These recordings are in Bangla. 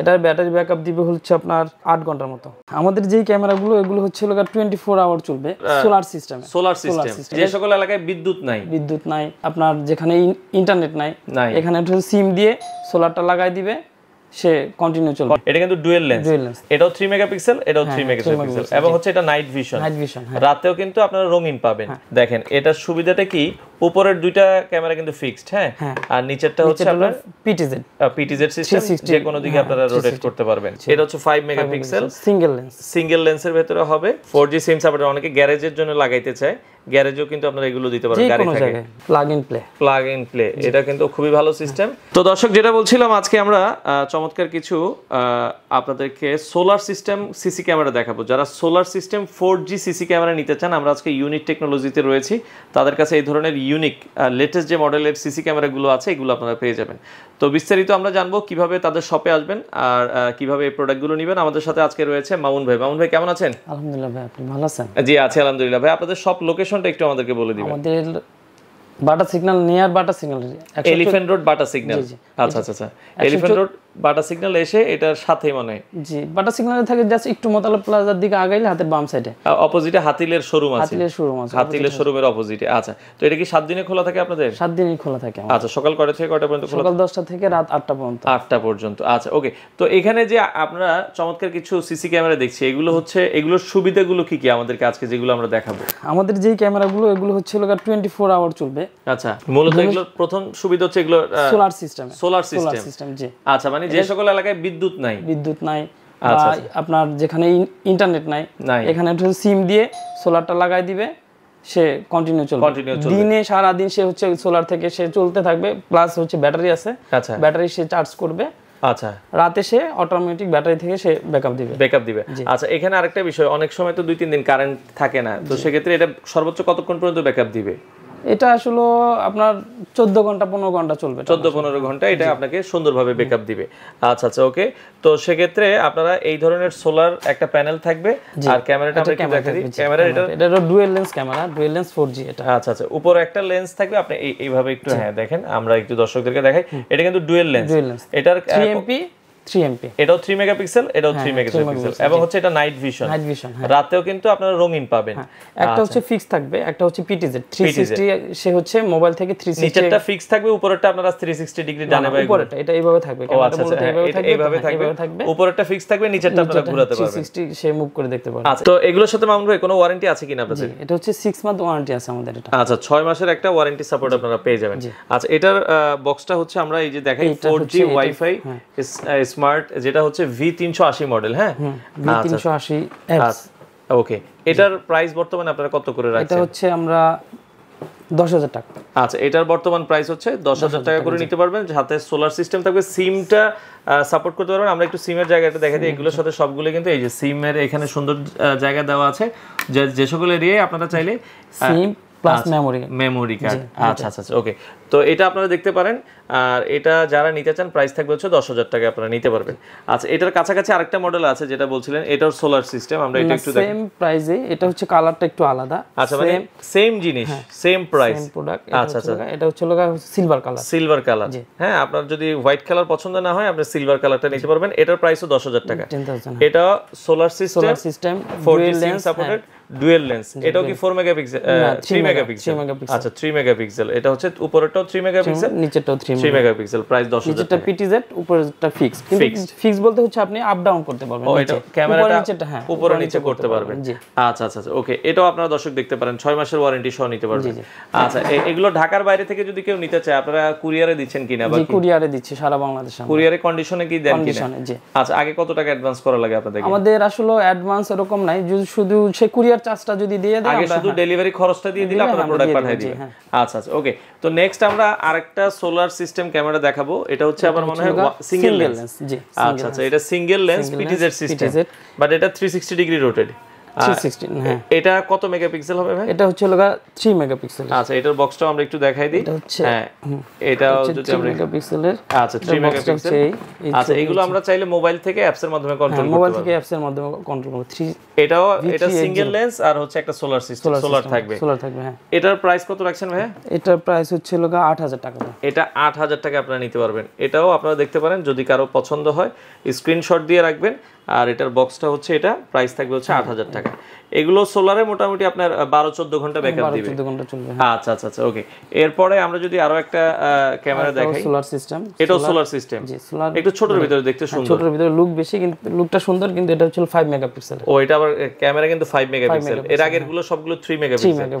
এটার ব্যাটারি ব্যাকআপ দিবে হচ্ছে আপনার আট ঘন্টার মতো আমাদের যেই ক্যামেরাগুলো এগুলো হচ্ছে টোয়েন্টি ফোর আওয়ার চলবে সোলার সিস্টেম সোলার সিস্টেম যে সকল এলাকায় বিদ্যুৎ নাই বিদ্যুৎ নাই আপনার যেখানে ইন্টারনেট নাই এখানে সিম দিয়ে সোলারটা লাগাই দিবে সে কন্টিনিউ চলবে এটা কিন্তু ডুয়েল লেন্স এটাও 3 মেগাপিক্সেল এটাও 3 হ্যাঁ, মেগাপিক্সেল হ্যাঁ, এবং হচ্ছে এটা নাইট ভিশন নাইট ভিশন রাতেও কিন্তু আপনারা রঙিন পাবেন হ্যাঁ। দেখেন এটার সুবিধাটা কি উপরের দুইটা ক্যামেরা কিন্তু ফিক্সড হ্যাঁ? হ্যাঁ আর নিচেরটা হচ্ছে আপনার পিটিজেড পিটিজেড সিস্টেম যে কোনো দিকে হ্যাঁ, আপনারা রোটেট করতে পারবেন এটা হচ্ছে 5 মেগাপিক্সেল সিঙ্গেল লেন্স সিঙ্গেল লেন্সের ভিতরে হবে 4G সিম সাপোর্ট অনেকে গ্যারেজের জন্য লাগাইতে চায় গ্যারেজও কিন্তু আপনারা এগুলো দিতে পারবেন গাড়ি থেকে plug in play plug in play এটা কিন্তু খুবই ভালো সিস্টেম তো দর্শক যেটা বলছিলাম আজকে আমরা চমৎকার কিছু আপনাদেরকে সোলার সিস্টেম সিসি ক্যামেরা দেখাবো যারা solar system 4G CC camera নিতে চান আমরা আজকে ইউনিট টেকনোলজিতে রয়েছি তাদের কাছে এই ধরনের ইউনিক লেটেস্ট যে মডেলের সিসি ক্যামেরাগুলো আছে এগুলো আপনারা পেয়ে যাবেন তো বিস্তারিত আমরা জানবো কিভাবে তাদের শপে আসবেন আর কিভাবে এই প্রোডাক্টগুলো নেবেন আমাদের সাথে আজকে রয়েছে মামুন ভাই মামুন ভাই কেমন আছেন আলহামদুলিল্লাহ ভাই আপনি ভালো আছেন জি আছি আলহামদুলিল্লাহ ভাই আপনাদের সব লোকেশনটা একটু আমাদেরকে বলে দিবেন আমাদের Bata signal near Bata signal elephant road Bata signal আচ্ছা আচ্ছা আচ্ছা এলিফ্যান্ট রোড বাটা সিগন্যাল এসে এটার সাথেই মনে হয় জি বাটা সিগন্যালে থাকে জাস্ট একটু মোতালা প্লাজার দিকে আগাইলে হাতের বাম সাইডে অপোজিটে হাতিলের শোরুম আছে হাতিলের শোরুম আছে হাতিলের শোরুমের অপোজিটে আচ্ছা তো এটা কি 7 দিনে খোলা থাকে আপনাদের 7 দিনই খোলা থাকে আচ্ছা সকাল কয়টা থেকে কয়টা পর্যন্ত খোলা সকাল 10টা থেকে রাত 8টা পর্যন্ত 8টা পর্যন্ত আচ্ছা ওকে তো এখানে যে আপনারা চমৎকার কিছু সিসি ক্যামেরা দেখছি এগুলো হচ্ছে এগুলোর সুবিধাগুলো কি কি আমাদেরকে আজকে যেগুলো আমরা দেখাবো আমাদের যে ক্যামেরাগুলো এগুলো হচ্ছে লগা 24 আওয়ার চলবে আচ্ছা মূলত এগুলোর প্রথম সুবিধা হচ্ছে এগুলো সোলার সিস্টেম সোলার সিস্টেম জি আচ্ছা মানে মানে যে সকল এলাকায় বিদ্যুৎ নাই বিদ্যুৎ নাই আচ্ছা, আচ্ছা। আপনার যেখানে ইন্টারনেট নাই এখানে সিম দিয়ে সোলারটা লাগাই দিবে সে কন্টিনিউ চলবে দিনে সারা দিন সে হচ্ছে সোলার থেকে সে চলতে থাকবে প্লাস হচ্ছে ব্যাটারি আছে আচ্ছা ব্যাটারি সে চার্জ করবে আচ্ছা রাতে সে অটোমেটিক ব্যাটারি থেকে সে ব্যাকআপ দিবে ব্যাকআপ দিবে আচ্ছা এখানে আরেকটা বিষয় অনেক সময় তো দুই তিন দিন কারেন্ট থাকে না তো সেক্ষেত্রে এটা সর্বোচ্চ কতক্ষণ পর্যন্ত ব্যাকআপ দিবে এটা আসলে আপনার চোদ্দ ঘন্টা পনেরো ঘন্টা চলবে চোদ্দ পনেরো ঘন্টা এটা আপনাকে সুন্দরভাবে বেকআপ দিবে আচ্ছা আচ্ছা ওকে তো সেক্ষেত্রে আপনারা এই ধরনের সোলার একটা প্যানেল থাকবে আর ক্যামেরাটা ক্যামেরা এটা এটা dual lens camera dual lens আচ্ছা উপরে একটা লেন্স থাকবে আপনি এইভাবে একটু হ্যাঁ দেখেন আমরা একটু দর্শকদেরকে দেখাই এটা কিন্তু ডুয়েল লেন্স এটার এগুলোর সাথে কোনো ওয়ারেন্টি আছে কিনা এটা হচ্ছে ওয়ারেন্টি আছে আচ্ছা মাসের একটা ওয়ারেন্টি সাপোর্ট আপনারা পেয়ে যাবেন আচ্ছা এটার বক্সটা হচ্ছে আমরা এই যে দেখাই জি ওয়াইফাই স্মার্ট যেটা হচ্ছে ভি তিনশো আশি মডেল হ্যাঁ আচ্ছা। V380 ওকে আচ্ছা, এটার প্রাইস বর্তমানে আপনারা কত করে রাখছেন এটা হচ্ছে আমরা দশ হাজার টাকা আচ্ছা এটার বর্তমান প্রাইস হচ্ছে দশ হাজার টাকা করে নিতে পারবেন সাথে সোলার সিস্টেম থাকবে সিমটা সাপোর্ট করতে পারবেন আমরা একটু সিমের জায়গাটা দেখা দিই এগুলোর সাথে সবগুলো কিন্তু এই যে সিমের এখানে সুন্দর জায়গা দেওয়া আছে যে যে সকল এরিয়ায় আপনারা চাইলে SIM plus memory memory card আচ্ছা আচ্ছা ওকে তো এটা আপনারা দেখতে পারেন আর এটা যারা নিতে চান প্রাইস থাকবে হচ্ছে দশ হাজার টাকা আপনারা নিতে পারবেন আচ্ছা এটার কাছাকাছি আরেকটা মডেল আছে যেটা বলছিলেন এটার সোলার সিস্টেম আমরা এটা একটু সেম প্রাইসে এটা হচ্ছে কালারটা একটু আলাদা আচ্ছা মানে সেম জিনিস সেম প্রাইস প্রোডাক্ট আচ্ছা আচ্ছা এটা হচ্ছে সিলভার কালার সিলভার কালার হ্যাঁ আপনার যদি হোয়াইট কালার পছন্দ না হয় আপনি সিলভার কালারটা নিতে পারবেন এটার প্রাইসও দশ হাজার টাকা এটা solar system solar system four G supported dual lens এটাও কি 4 মেগাপিক্সেল 3 মেগাপিক্সেল আচ্ছা 3 মেগাপিক্সেল এটা হচ্ছে উপরেরটাও 3 মেগাপিক্সেল নিচেরটাও 3 মেগাপিক্সেল প্রাইস 10000 নিচেরটা পিটিজেড উপরেরটা ফিক্সড কিন্তু ফিক্সড বলতে হচ্ছে আপনি আপ ডাউন করতে পারবেন নিচে ও এটা ক্যামেরাটা উপরে হ্যাঁ, নিচে করতে পারবেন আচ্ছা আচ্ছা ওকে আচ্ছা, এটাও আপনারা দর্শক দেখতে পারেন 6 মাসের ওয়ারেন্টি সহ নিতে পারবেন আচ্ছা এগুলো ঢাকার বাইরে থেকে যদি কেউ নিতে চায় আপনারা কুরিয়ারে দিচ্ছেন কিনা বা কুরিয়ারে দিচ্ছি সারা বাংলাদেশে কুরিয়ারে কন্ডিশনে কি দেন কিনা আচ্ছা আগে কত টাকা অ্যাডভান্স করা লাগে আপনাদের আমাদের আসলে অ্যাডভান্স এরকম নাই যদি শুধু সে কুরিয়ার কুরিয়ার চার্জটা যদি দিয়ে দেন আগে শুধু ডেলিভারি হ্যাঁ। খরচটা দিয়ে দিলে আপনারা হ্যাঁ, প্রোডাক্ট পাঠিয়ে দিবেন হ্যাঁ। আচ্ছা আচ্ছা ওকে তো নেক্সট আমরা আরেকটা সোলার সিস্টেম ক্যামেরা দেখাবো এটা হচ্ছে আমার মনে হয় সিঙ্গেল লেন্স জি আচ্ছা আচ্ছা এটা single lens PTZ system but এটা 360 ডিগ্রি রোটেড হ্যাঁ। এটা কত মেগাপিক্সেল হবে ভাই এটা হচ্ছে লগা 3 মেগাপিক্সেল আচ্ছা এটার বক্সটাও আমরা একটু দেখাই দিই হ্যাঁ এটাও যদি আমরা মেগাপিক্সেলের আচ্ছা 3 মেগাপিক্সেল আচ্ছা এগুলো আমরা চাইলে মোবাইল থেকে অ্যাপস এর মাধ্যমে কন্ট্রোল হ্যাঁ, করতে মোবাইল থেকে অ্যাপস এর মাধ্যমে কন্ট্রোল করতে 3 এটাও এটা সিঙ্গেল লেন্স আর হচ্ছে একটা সোলার সিস্টেম সোলার থাকবে সোলার থাকবে হ্যাঁ এটার প্রাইস কত রাখছেন ভাই এটার প্রাইস হচ্ছে লগা 8000 টাকা এটা 8000 টাকা আপনারা নিতে পারবেন এটাও আপনারা দেখতে পারেন যদি কারো পছন্দ হয় স্ক্রিনশট দিয়ে রাখবেন আর এটার বক্সটা হচ্ছে এটা প্রাইস থাকবে হচ্ছে হ্যাঁ, আট হাজার হ্যাঁ। টাকা এগুলো সোলারে মোটামুটি আপনার বারো চোদ্দ ঘন্টা ব্যাকআপ দিবে হ্যাঁ। আচ্ছা আচ্ছা আচ্ছা ওকে এরপরে আমরা যদি আরো একটা ক্যামেরা দেখাই সোলার সিস্টেম এটাও সোলার সিস্টেম একটু ছোটর ভিতরে দেখতে হ্যাঁ, সুন্দর ছোটর ভিতরে লুক বেশি কিন্তু লুকটা সুন্দর কিন্তু এটা হচ্ছে 5 মেগাপিক্সেল ও এটা আবার ক্যামেরা কিন্তু 5 মেগাপিক্সেল এর আগের হ্যাঁ। গুলো সবগুলো 3 মেগাপিক্সেল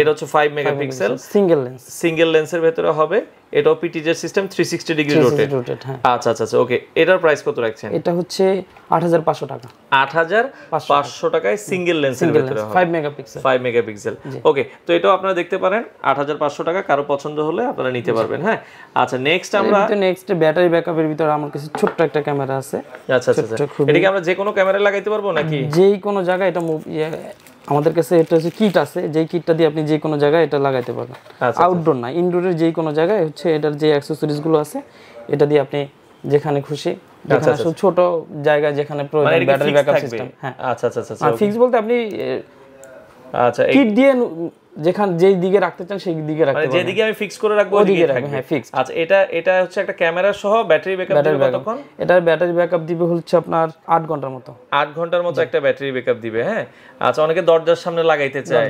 এটা হচ্ছে 5 মেগাপিক্সেল সিঙ্গেল লেন্স সিঙ্গেল লেন্সের ভিতরে হবে এটাও পিটিজের সিস্টেম 360 ডিগ্রি রোটেট আচ্ছা আচ্ছা ওকে আচ্ছা, এটার প্রাইস কত রাখছেন এটা হচ্ছে 8500 টাকা আট হাজার পাঁচশো টাকায় সিঙ্গেল লেন্সের ভিতরে five megapixel five megapixel okay তো এটাও আপনারা দেখতে পারেন আট হাজার পাঁচশো টাকা কারো পছন্দ হলে আপনারা নিতে পারবেন হ্যাঁ আচ্ছা নেক্সট আমরা নেক্সট ব্যাটারি ব্যাকআপের ভিতরে আমার কিছু ছোট্ট একটা ক্যামেরা আছে আচ্ছা আচ্ছা, আচ্ছা। এটা কি আমরা যে কোনো ক্যামেরা লাগাইতে পারবো নাকি যেই কোনো জায়গায় এটা ইয়ে, আমাদের কাছে এটা হচ্ছে কিট আছে যে কিটটা দিয়ে আপনি যে কোনো জায়গায় এটা লাগাইতে পারবেন আউটডোর আচ্ছা, আচ্ছা। না ইনডোরের যে কোনো জায়গায় হচ্ছে এটার যে অ্যাক্সেসরিজগুলো আছে এটা দিয়ে আপনি যেখানে খুশি যেখানে আচ্ছা, আচ্ছা, আচ্ছা। ছোট জায়গা যেখানে প্রয়োজন ব্যাটারি ব্যাকআপ সিস্টেম হ্যাঁ আচ্ছা আচ্ছা আচ্ছা ফিক্স বলতে আপনি আচ্ছা কিট দিয়ে যেখান যেই দিকে রাখতে চান সেই দিকে রাখতে মানে পারেন যেদিকে আমি ফিক্স করে রাখবো ওদিকে হ্যাঁ ফিক্স আচ্ছা এটা এটা হচ্ছে একটা ক্যামেরা সহ ব্যাটারি ব্যাকআপ দিবে কতক্ষণ এটার ব্যাটারি ব্যাকআপ দিবে হচ্ছে আপনার 8 ঘন্টার মতো 8 ঘন্টার মতো একটা ব্যাটারি ব্যাকআপ দিবে হ্যাঁ আচ্ছা অনেকে দরজার সামনে লাগাইতে চায়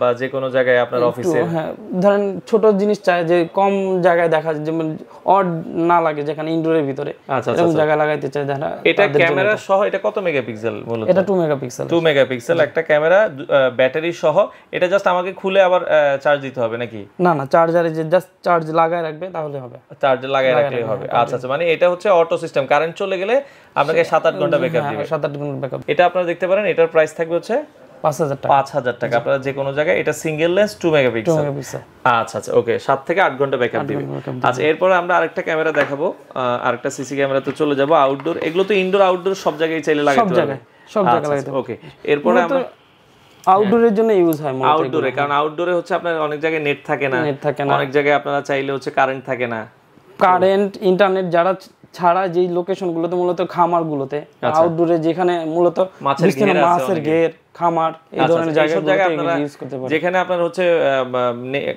বা যে কোনো জায়গায় আপনার অফিসে হ্যাঁ ধরেন ছোট জিনিস চায় যে কম জায়গায় দেখা যেমন অড না লাগে যেখানে ইনডোরের ভিতরে আচ্ছা আচ্ছা, আচ্ছা। জায়গা লাগাইতে চায় দেখা এটা ক্যামেরা সহ এটা কত মেগাপিক্সেল মূলত এটা 2 মেগাপিক্সেল 2 মেগাপিক্সেল একটা ক্যামেরা ব্যাটারি সহ এটা জাস্ট আমাকে খুলে আবার চার্জ দিতে হবে নাকি না না চার্জারে যে জাস্ট চার্জ লাগায় রাখবে তাহলে হবে চার্জ লাগায় রাখলেই হবে আচ্ছা আচ্ছা মানে এটা হচ্ছে অটো সিস্টেম কারেন্ট চলে গেলে আপনাকে সাত আট ঘন্টা ব্যাকআপ দিবে সাত আট ঘন্টা ব্যাকআপ এটা আপনারা দেখতে পারেন এটার প্রাইস থাকবে হচ্ছে পাঁচ হাজার টাকা পাঁচ হাজার টাকা আপনারা যে কোনো জায়গায় এটা সিঙ্গেল লেন্স টু মেগাপিক্সেল আচ্ছা আচ্ছা ওকে সাত থেকে আট ঘন্টা ব্যাকআপ দিবে আচ্ছা এরপরে আমরা আরেকটা ক্যামেরা দেখাবো আরেকটা সিসি ক্যামেরা তো চলে যাবো আউটডোর এগুলো তো ইনডোর আউটডোর সব জায়গায় চাইলে লাগাতে পারবে সব জায়গায় ওকে আচ্ছা, আচ্ছা, এরপরে আমরা আউটডোরের জন্য ইউজ হয় আউটডোরে কারণ আউটডোরে হচ্ছে আপনার অনেক জায়গায় নেট থাকে না নেট থাকে না অনেক জায়গায় আপনারা চাইলে হচ্ছে কারেন্ট থাকে না কারেন্ট ইন্টারনেট যারা ছাড়া যেই লোকেশনগুলোতে মূলত খামারগুলোতে আউটডোরে আচ্ছা। যেখানে মূলত মাছের ঘের খামার এই আচ্ছা, ধরনের আচ্ছা, জায়গায় ইউজ করতে পারেন যেখানে আপনার হচ্ছে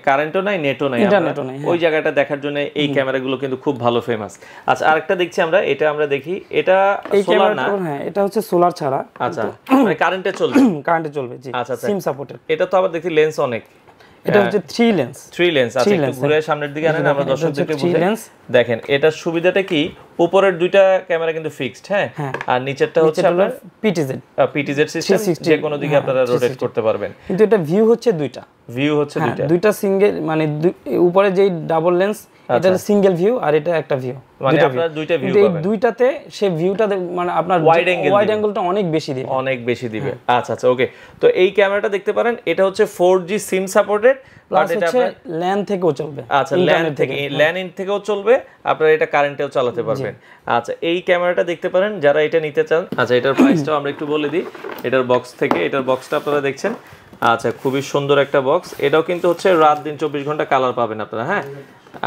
কারেন্টও নাই নেটও নাই ইন্টারনেটও নাই হ্যাঁ। ওই জায়গাটা দেখার জন্য এই ক্যামেরাগুলো কিন্তু খুব ভালো ফেমাস আচ্ছা আরেকটা দেখছি আমরা এটা আমরা দেখি এটা এই না হ্যাঁ এটা হচ্ছে সোলার ছাড়া আচ্ছা মানে কারেন্টে চলবে কারেন্টে চলবে জি আচ্ছা সিম সাপোর্টেড এটা তো আবার দেখি লেন্স অনেক এটা হ্যাঁ। হচ্ছে থ্রি লেন্স থ্রি লেন্স আচ্ছা একটু ঘুরে হ্যাঁ। সামনের দিকে আনেন আমরা দর্শকদেরকে বুঝাই দেখেন সুবিধাটা কি উপরের দুইটা ক্যামেরা কিন্তু ফিক্সড হ্যাঁ? হ্যাঁ আর নিচেরটা হচ্ছে আপনার পিটিজেড পিটিজেড সিস্টেম যে কোনো দিকে আপনারা রোটেট করতে পারবেন কিন্তু এটা ভিউ হচ্ছে দুইটা ভিউ হচ্ছে দুইটা দুইটা সিঙ্গেল মানে উপরে যেই ডাবল লেন্স এটা সিঙ্গেল আচ্ছা। ভিউ আর এটা একটা ভিউ মানে মানে হ্যাঁ। আচ্ছা, আচ্ছা এই ক্যামেরাটা দেখতে পারেন আচ্ছা, হ্যাঁ। চালাতে পারবেন আচ্ছা এই দেখতে পারেন যারা এটা নিতে চান আচ্ছা এটার প্রাইসটাও আমরা একটু বলে দিই এটার বক্স থেকে এটার বক্সটা আপনারা দেখছেন আচ্ছা খুবই সুন্দর একটা বক্স এটাও কিন্তু হচ্ছে রাত দিন চব্বিশ ঘন্টা কালার পাবেন আপনারা হ্যাঁ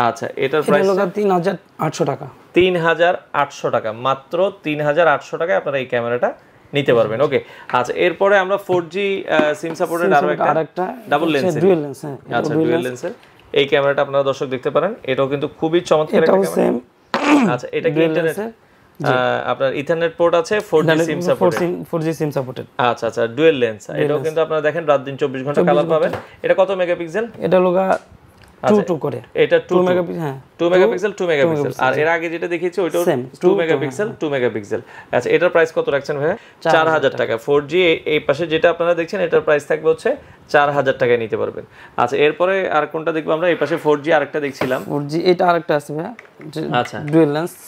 আচ্ছা এটার প্রাইস হলো 3800 টাকা 3800 টাকা মাত্র 3800 টাকায় আপনারা এই ক্যামেরাটা নিতে পারবেন ওকে আচ্ছা এরপরে আমরা 4G সিম সাপোর্টেড আরো একটা আরেকটা ডাবল লেন্স ডুয়াল লেন্স আচ্ছা ডুয়াল লেন্সের এই ক্যামেরাটা আপনারা দর্শক দেখতে পারেন এটাও কিন্তু খুবই চমৎকার একটা ক্যামেরা আচ্ছা এটা কি ইন্টারনেট আপনার ইথারনেট পোর্ট আছে 4G SIM supported 4G SIM supported আচ্ছা আচ্ছা ডুয়াল লেন্স এটাও কিন্তু আপনারা দেখেন রাত দিন 24 ঘন্টা কালার পাবেন এটা কত মেগাপিক্সেল এটা লগা আচ্ছা, টু হ্যাঁ। হ্যাঁ। আচ্ছা, টু টাকায় নিতে পারবেন আচ্ছা এরপরে আর কোনটা দেখব আমরা এই পাশে 4G আরেকটা দেখছিলাম 4G এটা আরেকটা আছে ভাই আচ্ছা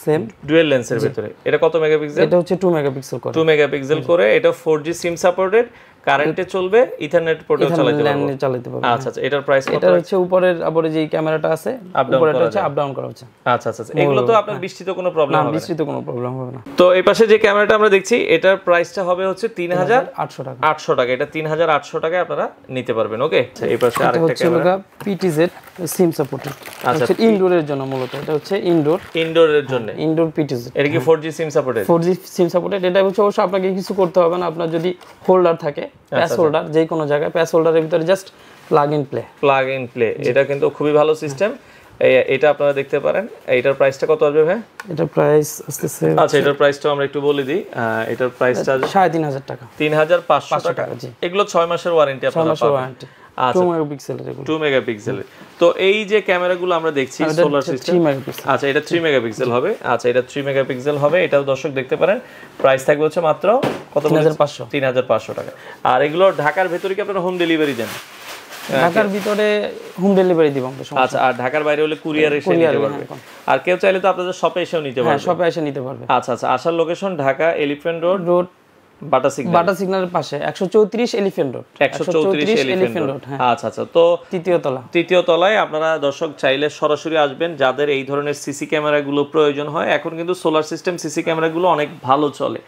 সেম ডুয়াল লেন্সের ভিতরে এটা কত মেগাপিক্সেল এটা হচ্ছে 2 মেগাপিক্সেল করে 2 মেগাপিক্সেল করে এটা 4G সিম সাপোর্টেড কারেন্টে চলবে ইথারনেট পোর্টে চালাতে পারবে চালাতে পারবে আচ্ছা হ্যাঁ। আচ্ছা এটার প্রাইস কত এটা হচ্ছে উপরের আবার যে ক্যামেরাটা আছে উপরেটা হচ্ছে আপ ডাউন করা হচ্ছে আচ্ছা আচ্ছা আচ্ছা এগুলো তো আপনার হ্যাঁ। বৃষ্টিতে কোনো প্রবলেম হবে না বৃষ্টিতে কোনো প্রবলেম হবে না তো এই পাশে যে ক্যামেরাটা আমরা দেখছি এটার প্রাইসটা হবে হচ্ছে 3800 টাকা 800 টাকা এটা 3800 টাকায় আপনারা নিতে পারবেন ওকে আচ্ছা এই পাশে আরেকটা ক্যামেরা পিটিজেড সিম সাপোর্টেড আচ্ছা ইনডোরের জন্য মূলত এটা হচ্ছে ইনডোর ইনডোরের জন্য হ্যাঁ, ইনডোর পিটিস এটা কি 4G SIM supported 4G SIM supported এটা হচ্ছে অবশ্য আপনাকে কিছু করতে হবে না আপনার যদি হোল্ডার থাকে প্যাস আচ্ছা, হোল্ডার আচ্ছা। যে কোনো জায়গায় প্যাস হোল্ডারের ভিতরে just plug in play plug in play এটা কিন্তু খুবই ভালো সিস্টেম এটা আপনারা দেখতে পারেন এটার প্রাইসটা কত আসবে ভাই এটার প্রাইস আসতেছে আচ্ছা এটার প্রাইসটা আমরা একটু বলে দিই এটার প্রাইসটা 3500 টাকা 3500 টাকা জি এগুলো 6 মাসের ওয়ারেন্টি আপনারা পাবেন 6 মাসের ওয়ারেন্টি আচ্ছা, আচ্ছা, আচ্ছা, আর এগুলো ঢাকার ভেতরে হোম ডেলিভারি দেন ঢাকার ভিতরে হোম ডেলিভারি দিব আচ্ছা আর ঢাকার বাইরে হলে কুরিয়ার এসে নিতে পারবে হ্যাঁ, আর কেউ চাইলে তো আপনাদের শপে এসেও নিতে হ্যাঁ, পারবে শপে এসে নিতে পারবে আচ্ছা আচ্ছা আসার location Dhaka elephant road road Bata signal পাশে 134 এলিফ্যান্ট রোড রোড আচ্ছা আচ্ছা তো তৃতীয় তলা তৃতীয় তলায় আপনারা দর্শক চাইলে সরাসরি আসবেন যাদের এই ধরনের সিসি ক্যামেরাগুলো প্রয়োজন হয় এখন কিন্তু সোলার সিস্টেম সিসি ক্যামেরাগুলো অনেক ভালো চলে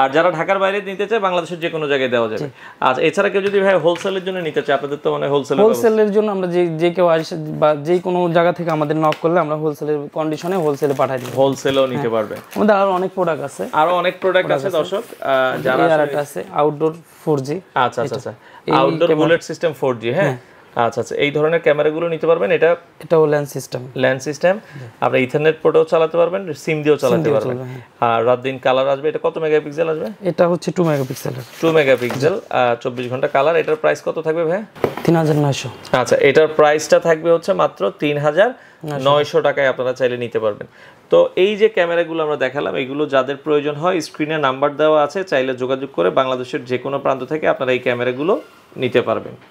আর যারা ঢাকার বাইরে নিতে চায় বাংলাদেশের যে কোনো জায়গায় দেওয়া যাবে আচ্ছা এছাড়া কেউ যদি ভাই হোলসেলের জন্য নিতে চায় আপনাদের তো মানে হোলসেল হোলসেলের জন্য আমরা যে যে কেউ আসে বা যে কোনো জায়গা থেকে আমাদের নক করলে আমরা হোলসেলের কন্ডিশনে হোলসেলে পাঠাই দিই হোলসেলও নিতে হ্যাঁ। পারবে আমাদের আরো অনেক প্রোডাক্ট আছে আরো অনেক প্রোডাক্ট আছে দর্শক যারা আর একটা আছে আউটডোর 4G আচ্ছা আচ্ছা আচ্ছা আউটডোর বুলেট সিস্টেম 4G হ্যাঁ আচ্ছা আচ্ছা এই ধরনের ক্যামেরাগুলো নিতে পারবেন এটা এটাও ল্যান্ড সিস্টেম ল্যান্ড সিস্টেম আপনি ইথারনেট পোর্টেও চালাতে পারবেন সিম দিয়েও চালাতে পারবেন হ্যাঁ। আর রাত দিন কালার আসবে এটা কত মেগাপিক্সেল আসবে এটা হচ্ছে টু মেগাপিক্সেল টু মেগাপিক্সেল চব্বিশ ঘন্টা কালার এটার প্রাইস কত থাকবে ভাই তিন হাজার নয়শো আচ্ছা এটার প্রাইসটা থাকবে হচ্ছে মাত্র তিন হাজার নয়শো টাকায় আপনারা চাইলে নিতে পারবেন তো এই যে ক্যামেরাগুলো আমরা দেখালাম এগুলো যাদের প্রয়োজন হয় স্ক্রিনে নাম্বার দেওয়া আছে চাইলে যোগাযোগ করে বাংলাদেশের যে কোনো প্রান্ত থেকে আপনারা এই ক্যামেরাগুলো নিতে পারবেন